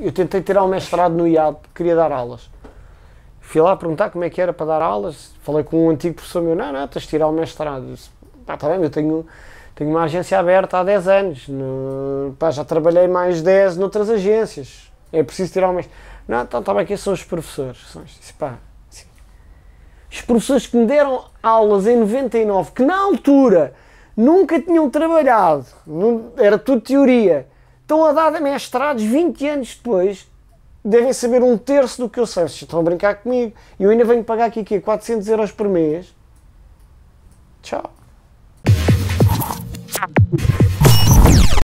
Eu tentei tirar o um mestrado no IAD, queria dar aulas. Fui lá perguntar como é que era para dar aulas, falei com um antigo professor meu, não, não, tens de tirar o um mestrado. pá, está bem, eu tenho, tenho uma agência aberta há 10 anos, no, pá, já trabalhei mais 10 noutras agências, é preciso tirar o um mestrado. Não, então está bem, aqui são os professores. Disse, pá, assim, os professores que me deram aulas em 99, que na altura nunca tinham trabalhado, era tudo teoria, estão a dar mestrados 20 anos depois, devem saber um terço do que eu sei. Vocês estão a brincar comigo. E eu ainda venho pagar aqui, aqui 400 euros por mês. Tchau.